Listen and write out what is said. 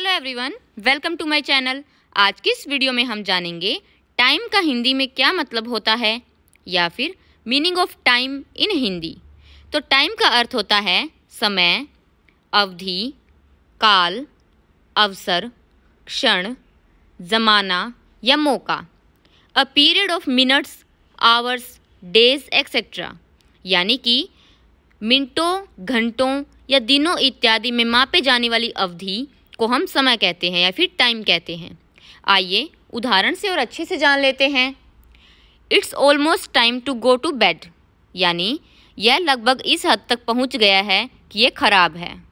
hello everyone welcome to my channel आज की इस वीडियो में हम जानेंगे टाइम का हिंदी में क्या मतलब होता है या फिर meaning of time in Hindi तो टाइम का अर्थ होता है समय अवधि काल अवसर क्षण जमाना या मौका a period of minutes hours days etcetera यानी कि मिनटों घंटों या दिनों इत्यादि में मापे जाने वाली अवधि को हम समय कहते हैं या फिर टाइम कहते हैं आइए उदाहरण से और अच्छे से जान लेते हैं it's almost time to go to bed यानी यह लगभग इस हद तक पहुंच गया है कि यह खराब है